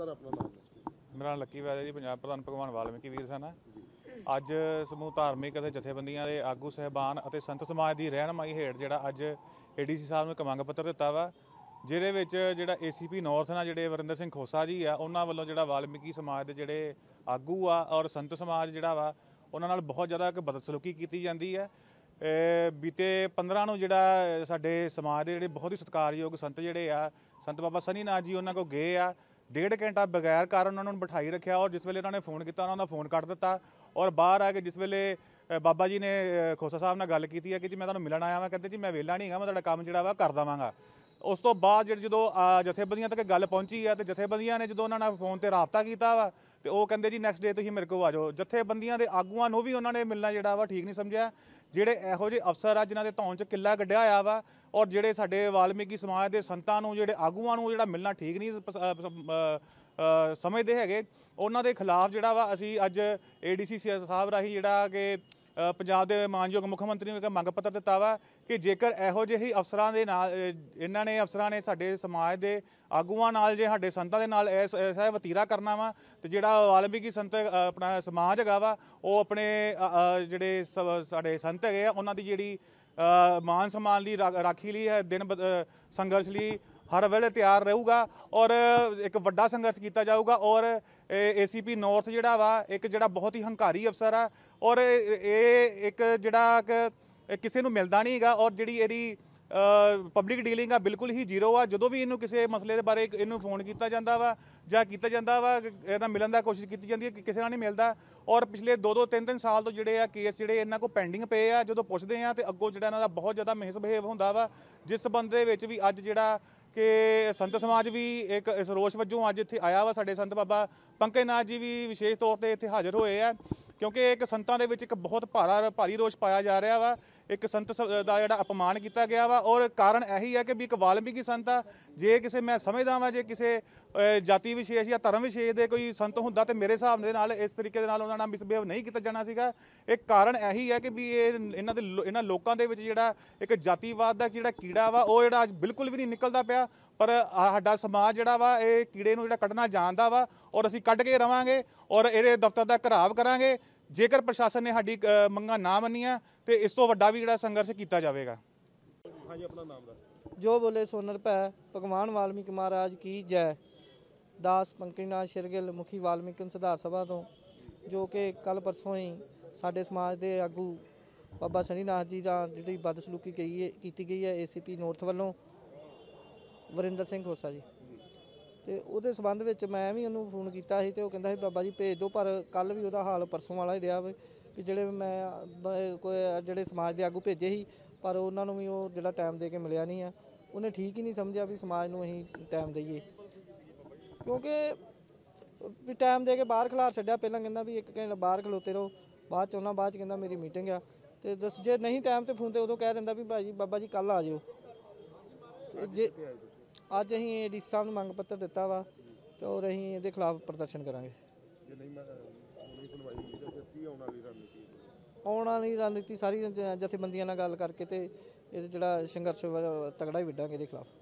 sir ਆਪਣਾ ਨਾਮ ਮੇਰਾ ਨਾਮ ਲੱਕੀ ਵੈਦ ਜੀ ਪੰਜਾਬ ਪ੍ਰਧਾਨ ਭਗਵਾਨ ਵਾਲਮੀਕੀ ਵੀਰ ਸਨ ਅੱਜ ਸਮੂਹ ਧਾਰਮਿਕ ਅਤੇ ਜਥੇਬੰਦੀਆਂ ਦੇ ਆਗੂ ਸਹਿਬਾਨ ਅਤੇ ਸੰਤ ਸਮਾਜ ਦੀ ਰਹਿਨਮਾਈ ਹੇਠ ਜਿਹੜਾ ਅੱਜ ਏਡੀਸੀ ਸਾਹਿਬ ਨੂੰ ਇੱਕ ਮੰਗ ਪੱਤਰ ਦਿੱਤਾ ਵਾ ਜਿਹਦੇ ਵਿੱਚ ਜਿਹੜਾ ਏਸੀਪੀ ਨਾਰਥ ਨਾਲ ਜਿਹੜੇ ਵਰਿੰਦਰ ਸਿੰਘ ਖੋਸਾ ਜੀ ਆ ਉਹਨਾਂ ਵੱਲੋਂ ਜਿਹੜਾ ਵਾਲਮੀਕੀ ਸਮਾਜ ਦੇ ਜਿਹੜੇ ਆਗੂ ਆ ਔਰ ਸੰਤ ਸਮਾਜ ਜਿਹੜਾ ਵਾ ਉਹਨਾਂ ਨਾਲ ਬਹੁਤ ਜ਼ਿਆਦਾ ਇੱਕ ਬਦਸਲੂਕੀ ਕੀਤੀ ਜਾਂਦੀ ਹੈ ਬੀਤੇ 15 ਨੂੰ ਜਿਹੜਾ ਸਾਡੇ ਸਮਾਜ ਦੇ ਜਿਹੜੇ ਬਹੁਤ ਹੀ ਸਤਿਕਾਰਯੋਗ ਸੰਤ ਜਿਹੜੇ ਆ ਸੰਤ ਬਾਬਾ ਸਨੀ ਨਾਥ ਜੀ ਉਹਨਾਂ ਕੋ ਗਏ ਆ ਡੇਢ ਘੰਟਾ ਬਗੈਰ ਕਾਰਨ ਉਹਨਾਂ ਨੂੰ ਬਿਠਾਈ ਰੱਖਿਆ ਔਰ ਜਿਸ ਵੇਲੇ ਉਹਨਾਂ ਨੇ ਫੋਨ ਕੀਤਾ ਉਹਨਾਂ ਦਾ ਫੋਨ ਕੱਟ ਦਿੱਤਾ ਔਰ ਬਾਹਰ ਆ ਕੇ ਜਿਸ ਵੇਲੇ ਬਾਬਾ ਜੀ ਨੇ ਖੋਸਾ ਸਾਹਿਬ ਨਾਲ ਗੱਲ ਕੀਤੀ ਹੈ ਕਿ ਜੀ ਮੈਂ ਤੁਹਾਨੂੰ ਮਿਲਣ ਆਇਆ ਵਾਂ ਕਹਿੰਦੇ ਜੀ ਮੈਂ ਵੇਲਾ ਨਹੀਂ ਹੈਗਾ ਮੈਂ ਤੁਹਾਡਾ ਕੰਮ ਜਿਹੜਾ ਵਾ ਕਰ ਦਵਾਂਗਾ ਉਸ ਤੋਂ ਬਾਅਦ ਜਿਹੜੇ ਜਦੋਂ ਜਥੇਬੰਦੀਆਂ ਤੱਕ ਗੱਲ ਪਹੁੰਚੀ ਹੈ ਤੇ ਜਥੇਬੰਦੀਆਂ ਨੇ ਜਦੋਂ ਉਹਨਾਂ ਨਾਲ ਫੋਨ ਤੇ ਰਾਬਤਾ ਕੀਤਾ ਵਾ ਤੇ ਉਹ ਕਹਿੰਦੇ ਜੀ ਨੈਕਸਟ ਡੇ ਤੁਸੀਂ ਮੇਰੇ ਕੋਲ ਆ ਜਾਓ ਜਥੇਬੰਦੀਆਂ ਦੇ ਆਗੂਆਂ ਨੂੰ ਵੀ ਉਹਨਾਂ ਨੇ ਮਿਲਣਾ ਜਿਹੜਾ ਵਾ ਠੀਕ ਨਹੀਂ ਸਮਝਿਆ ਜਿਹੜੇ ਇਹੋ ਜਿਹੇ ਅਫਸਰ ਆ ਜਿਨ੍ਹਾਂ ਦੇ ਧੌਣ 'ਚ ਕਿੱਲਾ ਕੱਢਿਆ ਆ ਵਾ ਔਰ ਜਿਹੜੇ ਸਾਡੇ ਵਾਲਮੀਕੀ ਸਮਾਜ ਦੇ ਸੰਤਾਂ ਨੂੰ ਜਿਹੜੇ ਆਗੂਆਂ ਨੂੰ ਜਿਹੜਾ ਮਿਲਣਾ ਠੀਕ ਨਹੀਂ ਸਮਝਦੇ ਹੈਗੇ ਉਹਨਾਂ ਦੇ ਖਿਲਾਫ ਜਿਹੜਾ ਵਾ ਅਸੀਂ ਅੱਜ ਏਡੀਸੀ ਸਾਹਿਬ ਰਾਹੀਂ ਜਿਹੜਾ ਕਿ ਪੰਜਾਬ ਦੇ ਮਾਨਯੋਗ ਮੁੱਖ ਮੰਤਰੀ ਨੂੰ ਇੱਕ ਮੰਗ ਪੱਤਰ ਦਿੱਤਾ ਵਾ ਕਿ ਜੇਕਰ ਇਹੋ ਜਿਹੇ ਹੀ ਅਫਸਰਾਂ ਦੇ ਨਾਲ ਇਹਨਾਂ ਨੇ ਅਫਸਰਾਂ ਨੇ ਸਾਡੇ ਸਮਾਜ ਦੇ ਆਗੂਆਂ ਨਾਲ ਜੇ ਸਾਡੇ ਸੰਤਾਂ ਦੇ ਨਾਲ ਸਹਿ ਵਤੀਰਾ ਕਰਨਾ ਵਾ ਤੇ ਜਿਹੜਾ ਵਾਲਮੀਕੀ ਸੰਤ ਆਪਣਾ ਸਮਾਜ ਹੈਗਾ ਵਾ ਉਹ ਆਪਣੇ ਜਿਹੜੇ ਸਾਡੇ ਸੰਤ ਹੈਗੇ ਆ ਉਹਨਾਂ ਦੀ ਜਿਹੜੀ ਮਾਨ ਸਨਮਾਨ ਲਈ ਰਾਖੀ ਲਈ ਹੈ ਦਿਨ ਸੰਘਰਸ਼ ਲਈ ਹਰ ਵੇਲੇ ਤਿਆਰ ਰਹੂਗਾ ਔਰ ਇੱਕ ਵੱਡਾ ਸੰਘਰਸ਼ ਕੀਤਾ ਜਾਊਗਾ ਔਰ ਏਸੀਪੀ ਨਾਰਥ ਜਿਹੜਾ ਵਾ ਇੱਕ ਜਿਹੜਾ ਬਹੁਤ ਹੀ ਹੰਕਾਰੀ ਅਫਸਰ ਆ ਔਰ ਇਹ ਇੱਕ ਜਿਹੜਾ ਕਿਸੇ ਨੂੰ ਮਿਲਦਾ ਨਹੀਂਗਾ ਔਰ ਜਿਹੜੀ ਇਹਦੀ ਪਬਲਿਕ ਡੀਲਿੰਗ ਆ ਬਿਲਕੁਲ ਹੀ ਜ਼ੀਰੋ ਆ ਜਦੋਂ ਵੀ ਇਹਨੂੰ ਕਿਸੇ ਮਸਲੇ ਦੇ ਬਾਰੇ ਇਹਨੂੰ ਫੋਨ ਕੀਤਾ ਜਾਂਦਾ ਵਾ ਜਾਂ ਕੀਤਾ ਜਾਂਦਾ ਵਾ ਇਹਨਾਂ ਮਿਲਣ ਦਾ ਕੋਸ਼ਿਸ਼ ਕੀਤੀ ਜਾਂਦੀ ਹੈ ਕਿ ਕਿਸੇ ਨਾਲ ਨਹੀਂ ਮਿਲਦਾ ਔਰ ਪਿਛਲੇ 2-2 3-3 ਸਾਲ ਤੋਂ ਜਿਹੜੇ ਆ ਕੇਸ ਜਿਹੜੇ ਇਹਨਾਂ ਕੋ ਪੈਂਡਿੰਗ ਪਏ ਆ ਜਦੋਂ ਪੁੱਛਦੇ ਆ ਤੇ ਅੱਗੋਂ ਜਿਹੜਾ ਇਹਨਾਂ ਦਾ ਬਹੁਤ ਜ਼ਿਆਦਾ ਮਿਸਬਿਹੇਵ ਹੁੰਦਾ ਵਾ ਜਿਸ ਬੰਦੇ ਵਿੱਚ ਵੀ ਅੱਜ ਜਿਹੜਾ ਕਿ ਸੰਤ ਸਮਾਜ ਵੀ ਇੱਕ ਇਸ ਰੋਸ਼ ਵਜੋਂ ਅੱਜ ਇੱਥੇ ਆਇਆ ਵਾ ਸਾਡੇ ਸੰਤ ਬਾਬਾ ਪੰਕਜ ਨਾਥ ਜੀ ਵੀ ਵਿਸ਼ੇਸ਼ ਤੌਰ ਤੇ ਇੱਥੇ ਹਾਜ਼ਰ ਹੋਏ ਆ ਕਿਉਂਕਿ ਇੱਕ ਸੰਤਾਂ ਦੇ ਵਿੱਚ ਇੱਕ ਬਹੁਤ ਭਾਰਾ ਭਾਰੀ ਰੋਸ਼ ਪਾਇਆ ਜਾ ਰਿਹਾ ਵਾ ਇੱਕ ਸੰਤ ਦਾ ਜਿਹੜਾ ਅਪਮਾਨ ਕੀਤਾ ਗਿਆ ਵਾ ਔਰ ਕਾਰਨ ਇਹੀ ਹੈ ਕਿ ਵੀ ਇੱਕ ਵਾਲਮੀਕੀ ਸੰਤ ਆ ਜੇ ਕਿਸੇ ਮੈਂ ਸਮਝਦਾ ਵਾਂ ਜੇ ਕਿਸੇ ਜਾਤੀ ਵਿਸ਼ੇਸ਼ ਜਾਂ ਧਰਮ ਵਿਸ਼ੇਸ਼ ਦੇ ਕੋਈ ਸੰਤ ਹੁੰਦਾ ਤੇ ਮੇਰੇ ਹਿਸਾਬ ਦੇ ਨਾਲ ਇਸ ਤਰੀਕੇ ਦੇ ਨਾਲ ਉਹਨਾਂ ਨਾਲ ਮਿਸਬਿਹੇਵ ਨਹੀਂ ਕੀਤਾ ਜਾਣਾ ਸੀਗਾ ਇਹ ਕਾਰਨ ਇਹੀ ਹੈ ਕਿ ਵੀ ਇਹ ਇਹਨਾਂ ਦੇ ਇਹਨਾਂ ਲੋਕਾਂ ਦੇ ਵਿੱਚ ਜਿਹੜਾ ਇੱਕ ਜਾਤੀਵਾਦ ਦਾ ਜਿਹੜਾ ਕੀੜਾ ਵਾ ਉਹ ਜਿਹੜਾ ਅੱਜ ਬਿਲਕੁਲ ਵੀ ਨਹੀਂ ਨਿਕਲਦਾ ਪਿਆ ਪਰ ਸਾਡਾ ਸਮਾਜ ਜਿਹੜਾ ਵਾ ਇਹ ਕੀੜੇ ਨੂੰ ਜਿਹੜਾ ਕੱਢਣਾ ਜਾਣਦਾ ਵਾ ਔਰ ਅਸੀਂ ਕੱਢ ਕੇ ਰਵਾਂਗੇ ਔਰ ਇਹਦੇ ਦਫ਼ਤਰ ਦਾ ਘਰਾਵ ਕਰਾਂਗੇ ਜੇਕਰ ਪ੍ਰਸ਼ਾਸਨ ਨੇ ਸਾਡੀ ਮੰਗਾਂ ਨਾ ਮੰਨੀਆਂ ਤੇ ਇਸ ਤੋਂ ਵੱਡਾ ਵੀ ਜਿਹੜਾ ਸੰਘਰਸ਼ ਕੀਤਾ ਜਾਵੇਗਾ ਹਾਂਜੀ ਆਪਣਾ ਨਾਮ ਦਾ ਜੋ ਬੋਲੇ ਸੋਨਰ ਭੈ ਭਗਵਾਨ ਵਾਲਮੀਕ ਮਹਾਰਾਜ ਕੀ ਜੈ ਦਾਸ ਪੰਕਿਨਾ ਸ਼ਿਰਗਿਲ ਮੁਖੀ ਵਾਲਮੀਕਨ ਸਿਧਾਰ ਸਭਾ ਤੋਂ ਜੋ ਕਿ ਕੱਲ ਪਰਸੋਂ ਹੀ ਸਾਡੇ ਸਮਾਜ ਦੇ ਆਗੂ ਬਾਬਾ ਸਣੀਨਾਥ ਜੀ ਦਾ ਜਿਹੜੀ ਬਦਸਲੂਕੀ ਕੀਤੀ ਗਈ ਹੈ ਏਸੀਪੀ ਨਾਰਥ ਵੱਲੋਂ ਵਰਿੰਦਰ ਸਿੰਘ ਹੋਸਾ ਜੀ ਤੇ ਉਹਦੇ ਸਬੰਧ ਵਿੱਚ ਮੈਂ ਵੀ ਉਹਨੂੰ ਫੋਨ ਕੀਤਾ ਸੀ ਤੇ ਉਹ ਕਹਿੰਦਾ ਸੀ ਬਾਬਾ ਜੀ ਭੇਜ ਦਿਓ ਪਰ ਕੱਲ ਵੀ ਉਹਦਾ ਹਾਲ ਪਰਸੋਂ ਵਾਲਾ ਹੀ ਰਿਹਾ ਵੇ ਵੀ ਜਿਹੜੇ ਮੈਂ ਕੋਈ ਜਿਹੜੇ ਸਮਾਜ ਦੇ ਆਗੂ ਭੇਜੇ ਸੀ ਪਰ ਉਹਨਾਂ ਨੂੰ ਵੀ ਉਹ ਜਿਹੜਾ ਟਾਈਮ ਦੇ ਕੇ ਮਿਲਿਆ ਨਹੀਂ ਆ ਉਹਨੇ ਠੀਕ ਹੀ ਨਹੀਂ ਸਮਝਿਆ ਵੀ ਸਮਾਜ ਨੂੰ ਅਸੀਂ ਟਾਈਮ ਦਈਏ ਕਿਉਂਕਿ ਵੀ ਟਾਈਮ ਦੇ ਕੇ ਬਾਹਰ ਖਲਾਰ ਛੱਡਿਆ ਪਹਿਲਾਂ ਕਹਿੰਦਾ ਵੀ ਇੱਕ ਘੰਟਾ ਬਾਹਰ ਖਲੋਤੇ ਰਹੋ ਬਾਅਦ ਚ ਉਹਨਾਂ ਬਾਅਦ ਚ ਕਹਿੰਦਾ ਮੇਰੀ ਮੀਟਿੰਗ ਆ ਤੇ ਦੱਸ ਜੇ ਨਹੀਂ ਟਾਈਮ ਤੇ ਫੋਨ ਤੇ ਉਦੋਂ ਕਹਿ ਦਿੰਦਾ ਵੀ ਭਾਜੀ ਬਾਬਾ ਜੀ ਕੱਲ ਆ ਜਿਓ ਜੇ ਅੱਜ ਅਸੀਂ ਏਡੀ ਸਾਹਿਬ ਨੂੰ ਮੰਗ ਪੱਤਰ ਦਿੱਤਾ ਵਾ ਤੇ ਉਹ ਅਸੀਂ ਇਹਦੇ ਖਿਲਾਫ ਪ੍ਰਦਰਸ਼ਨ ਕਰਾਂਗੇ ਜੇ ਨਹੀਂ ਮੈਂ ਸੁਣਵਾਈ ਹੋਈ ਕੀ ਆਉਣ ਵਾਲੀ ਰਣਨੀਤੀ ਆਉਣ ਵਾਲੀ ਰਣਨੀਤੀ ਸਾਰੀ ਜਥੇਬੰਦੀਆਂ ਨਾਲ ਗੱਲ ਕਰਕੇ ਤੇ ਇਹ ਜਿਹੜਾ ਸੰਘਰਸ਼ ਤਗੜਾ ਹੀ ਵਿਡਾਂਗੇ ਇਹਦੇ ਖਿਲਾਫ